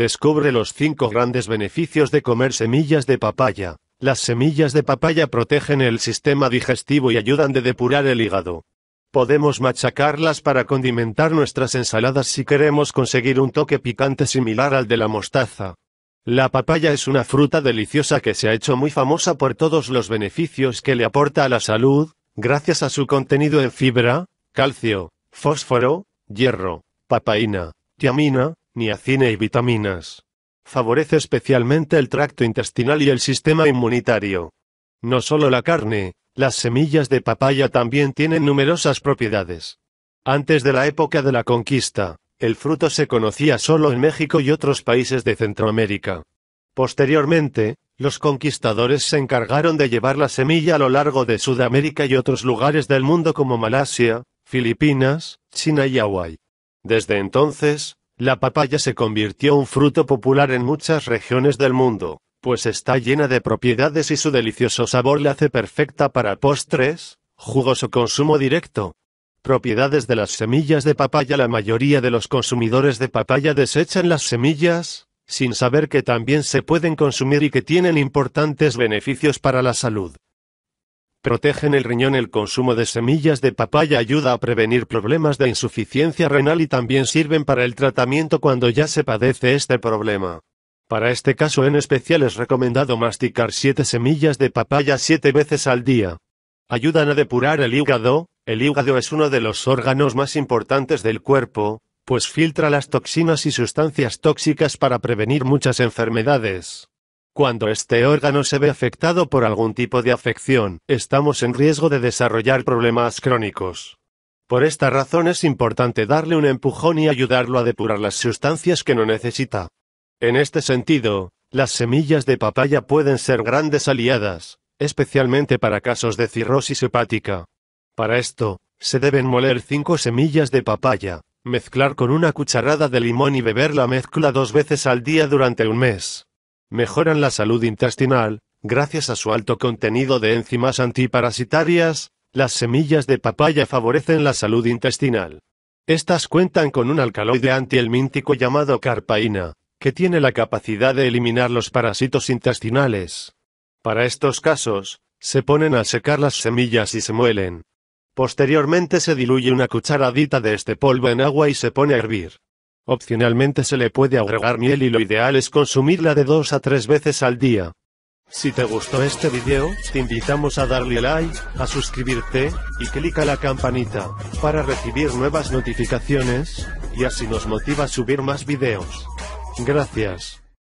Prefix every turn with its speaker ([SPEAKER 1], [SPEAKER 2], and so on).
[SPEAKER 1] Descubre los cinco grandes beneficios de comer semillas de papaya. Las semillas de papaya protegen el sistema digestivo y ayudan de depurar el hígado. Podemos machacarlas para condimentar nuestras ensaladas si queremos conseguir un toque picante similar al de la mostaza. La papaya es una fruta deliciosa que se ha hecho muy famosa por todos los beneficios que le aporta a la salud, gracias a su contenido en fibra, calcio, fósforo, hierro, papaína, tiamina, niacina y vitaminas. Favorece especialmente el tracto intestinal y el sistema inmunitario. No solo la carne, las semillas de papaya también tienen numerosas propiedades. Antes de la época de la conquista, el fruto se conocía solo en México y otros países de Centroamérica. Posteriormente, los conquistadores se encargaron de llevar la semilla a lo largo de Sudamérica y otros lugares del mundo como Malasia, Filipinas, China y Hawaii. Desde entonces, la papaya se convirtió un fruto popular en muchas regiones del mundo, pues está llena de propiedades y su delicioso sabor la hace perfecta para postres, jugos o consumo directo. Propiedades de las semillas de papaya La mayoría de los consumidores de papaya desechan las semillas, sin saber que también se pueden consumir y que tienen importantes beneficios para la salud. Protegen el riñón El consumo de semillas de papaya ayuda a prevenir problemas de insuficiencia renal y también sirven para el tratamiento cuando ya se padece este problema. Para este caso en especial es recomendado masticar 7 semillas de papaya 7 veces al día. Ayudan a depurar el hígado, el hígado es uno de los órganos más importantes del cuerpo, pues filtra las toxinas y sustancias tóxicas para prevenir muchas enfermedades. Cuando este órgano se ve afectado por algún tipo de afección, estamos en riesgo de desarrollar problemas crónicos. Por esta razón es importante darle un empujón y ayudarlo a depurar las sustancias que no necesita. En este sentido, las semillas de papaya pueden ser grandes aliadas, especialmente para casos de cirrosis hepática. Para esto, se deben moler 5 semillas de papaya, mezclar con una cucharada de limón y beber la mezcla dos veces al día durante un mes. Mejoran la salud intestinal, gracias a su alto contenido de enzimas antiparasitarias, las semillas de papaya favorecen la salud intestinal. Estas cuentan con un alcaloide antihelmíntico llamado carpaína, que tiene la capacidad de eliminar los parásitos intestinales. Para estos casos, se ponen a secar las semillas y se muelen. Posteriormente se diluye una cucharadita de este polvo en agua y se pone a hervir. Opcionalmente se le puede agregar miel y lo ideal es consumirla de dos a tres veces al día. Si te gustó este video, te invitamos a darle like, a suscribirte, y a la campanita, para recibir nuevas notificaciones, y así nos motiva a subir más videos. Gracias.